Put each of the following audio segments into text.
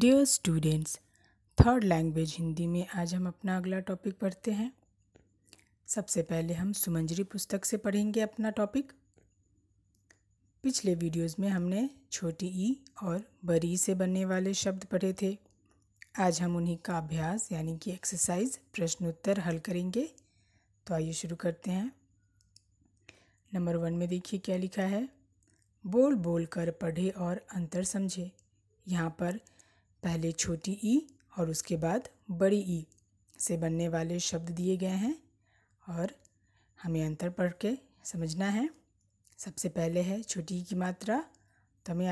dear students third language Hindi में आज हम अपना अगला टॉपिक पढ़ते हैं सबसे पहले हम सुमंजरी पुस्तक से पढ़ेंगे अपना टॉपिक पिछले वीडियोस में हमने छोटी ई और बड़ी से बनने वाले शब्द पढ़े थे आज हम उन्हीं का अभ्यास यानी कि एक्सरसाइज प्रश्नोत्तर हल करेंगे तो आइए शुरू करते हैं नंबर वन में देखिए क्या लिखा है बोल बोल कर पढ़े और अंतर समझे यहाँ पर पहले छोटी ई और उसके बाद बड़ी ई से बनने वाले शब्द दिए गए हैं और हमें अंतर पढ़ के समझना है सबसे पहले है छोटी ई की मात्रा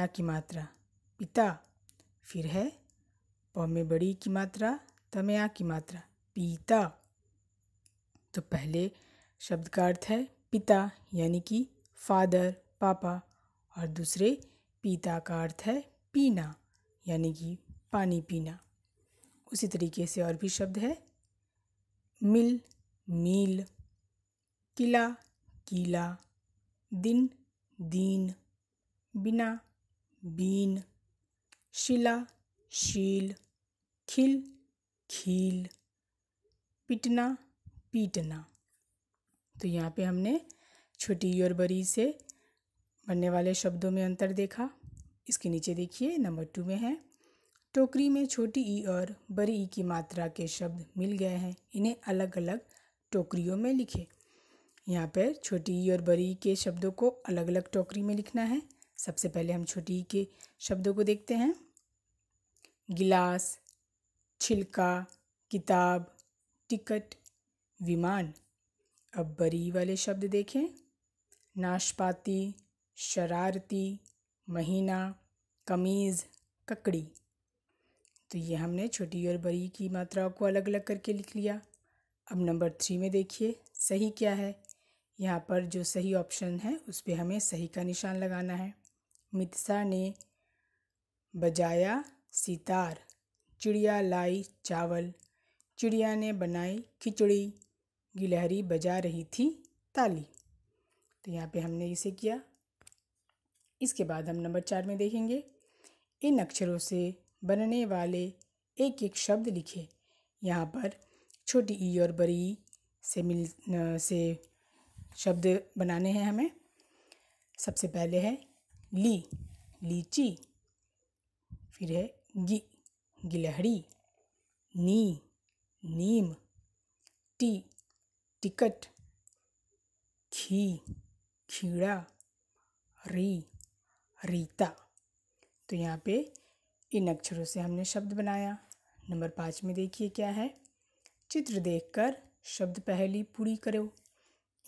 आ की मात्रा पिता फिर है प में बड़ी की मात्रा आ की मात्रा पिता तो पहले शब्द का अर्थ है पिता यानी कि फादर पापा और दूसरे पिता का अर्थ है पीना यानी कि पानी पीना उसी तरीके से और भी शब्द है मिल मील किला कीला दिन दीन बिना बीन शिला शील खिल खील पिटना पीटना तो यहाँ पे हमने छोटी और बड़ी से बनने वाले शब्दों में अंतर देखा इसके नीचे देखिए नंबर टू में है टोकरी में छोटी ई और बड़ी ई की मात्रा के शब्द मिल गए हैं इन्हें अलग अलग टोकरियों में लिखें यहाँ पर छोटी ई और बड़ी ई के शब्दों को अलग अलग टोकरी में लिखना है सबसे पहले हम छोटी ई के शब्दों को देखते हैं गिलास छिलका किताब टिकट विमान अब बरी वाले शब्द देखें नाशपाती शरारती महीना कमीज़ ककड़ी तो ये हमने छोटी और बड़ी की मात्राओं को अलग अलग करके लिख लिया अब नंबर थ्री में देखिए सही क्या है यहाँ पर जो सही ऑप्शन है उस पर हमें सही का निशान लगाना है मितसा ने बजाया सितार चिड़िया लाई चावल चिड़िया ने बनाई खिचड़ी गिलहरी बजा रही थी ताली तो यहाँ पे हमने इसे किया इसके बाद हम नंबर चार में देखेंगे इन अक्षरों से बनने वाले एक एक शब्द लिखे यहाँ पर छोटी ई और बड़ी ई से मिल से शब्द बनाने हैं हमें सबसे पहले है ली लीची फिर है गी गिलहरी नी नीम टी टिकट खी खीड़ा री रीता तो यहाँ पे इन अक्षरों से हमने शब्द बनाया नंबर पाँच में देखिए क्या है चित्र देखकर शब्द पहली पूरी करो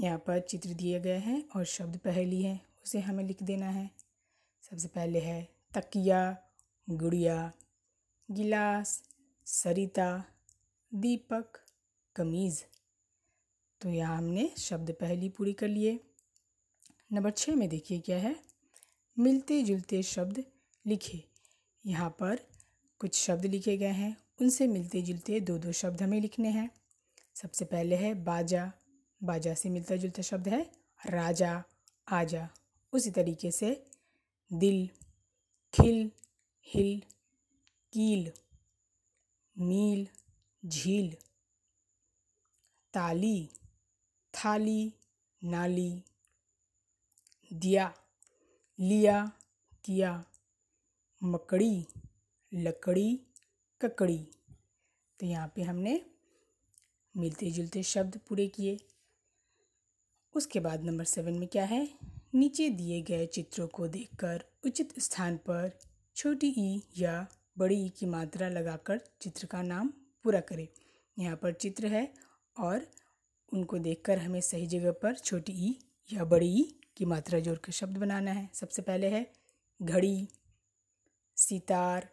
यहाँ पर चित्र दिए गए हैं और शब्द पहली है उसे हमें लिख देना है सबसे पहले है तकिया गुड़िया गिलास सरिता दीपक कमीज़ तो यहाँ हमने शब्द पहली पूरी कर लिए नंबर छः में देखिए क्या है मिलते जुलते शब्द लिखे यहाँ पर कुछ शब्द लिखे गए हैं उनसे मिलते जुलते दो दो शब्द हमें लिखने हैं सबसे पहले है बाजा बाजा से मिलता जुलता शब्द है राजा आजा उसी तरीके से दिल खिल हिल कील मील झील ताली थाली नाली दिया लिया किया मकड़ी लकड़ी ककड़ी तो यहाँ पे हमने मिलते जुलते शब्द पूरे किए उसके बाद नंबर सेवन में क्या है नीचे दिए गए चित्रों को देखकर उचित स्थान पर छोटी ई या बड़ी ई की मात्रा लगाकर चित्र का नाम पूरा करें यहाँ पर चित्र है और उनको देखकर हमें सही जगह पर छोटी ई या बड़ी ई की मात्रा जोड़कर शब्द बनाना है सबसे पहले है घड़ी सितार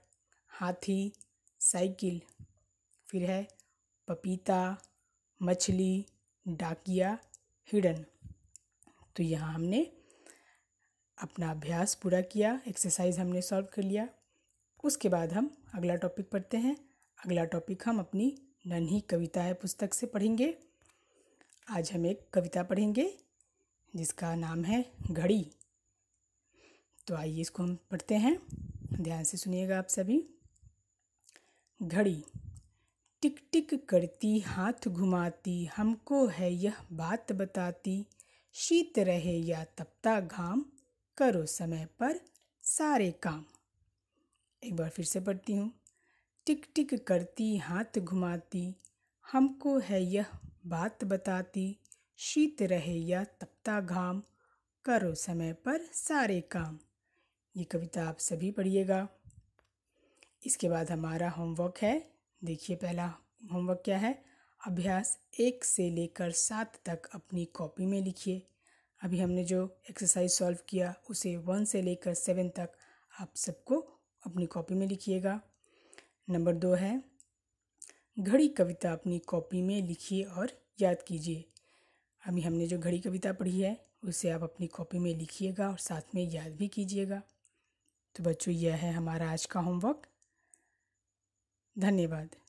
हाथी साइकिल फिर है पपीता मछली डाकिया हिडन तो यहाँ हमने अपना अभ्यास पूरा किया एक्सरसाइज हमने सॉल्व कर लिया उसके बाद हम अगला टॉपिक पढ़ते हैं अगला टॉपिक हम अपनी नन्ही कविता है पुस्तक से पढ़ेंगे आज हम एक कविता पढ़ेंगे जिसका नाम है घड़ी तो आइए इसको हम पढ़ते हैं ध्यान से सुनिएगा आप सभी घड़ी टिक टिक करती हाथ घुमाती हमको है यह बात बताती शीत रहे या तपता घाम करो समय पर सारे काम एक बार फिर से पढ़ती हूँ टिक टिक करती हाथ घुमाती हमको है यह बात बताती शीत रहे या तपता घाम करो समय पर सारे काम ये कविता आप सभी पढ़िएगा इसके बाद हमारा होमवर्क है देखिए पहला होमवर्क क्या है अभ्यास एक से लेकर सात तक अपनी कॉपी में लिखिए अभी हमने जो एक्सरसाइज सॉल्व किया उसे वन से लेकर सेवन तक आप सबको अपनी कॉपी में लिखिएगा नंबर दो है घड़ी कविता अपनी कॉपी में लिखिए और याद कीजिए अभी हमने जो घड़ी कविता पढ़ी है उसे आप अपनी कॉपी में लिखिएगा और साथ में याद भी कीजिएगा तो बच्चों यह है हमारा आज का होमवर्क धन्यवाद